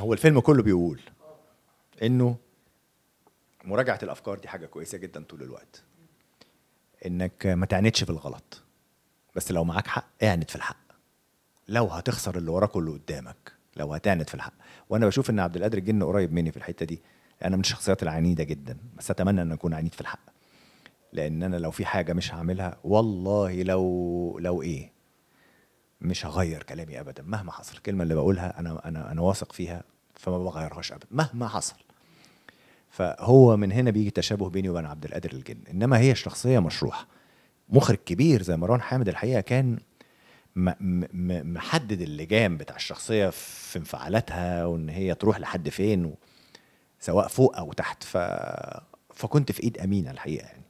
هو الفيلم كله بيقول انه مراجعه الافكار دي حاجه كويسه جدا طول الوقت انك ما تعاندش في الغلط بس لو معاك حق اعند في الحق لو هتخسر اللي وراك واللي قدامك لو هتعند في الحق وانا بشوف ان عبد القادر الجن قريب مني في الحته دي انا من الشخصيات العنيده جدا بس اتمنى ان اكون عنيد في الحق لان انا لو في حاجه مش هعملها والله لو لو ايه مش هغير كلامي ابدا مهما حصل الكلمه اللي بقولها انا انا انا واثق فيها فما بغيرهاش ابدا مهما حصل فهو من هنا بيجي تشابه بيني وبين عبد القادر الجن انما هي شخصيه مشروحه مخرج كبير زي مروان حامد الحقيقه كان محدد اللجام بتاع الشخصيه في انفعالاتها وان هي تروح لحد فين سواء فوق او تحت ف... فكنت في ايد امينه الحقيقه يعني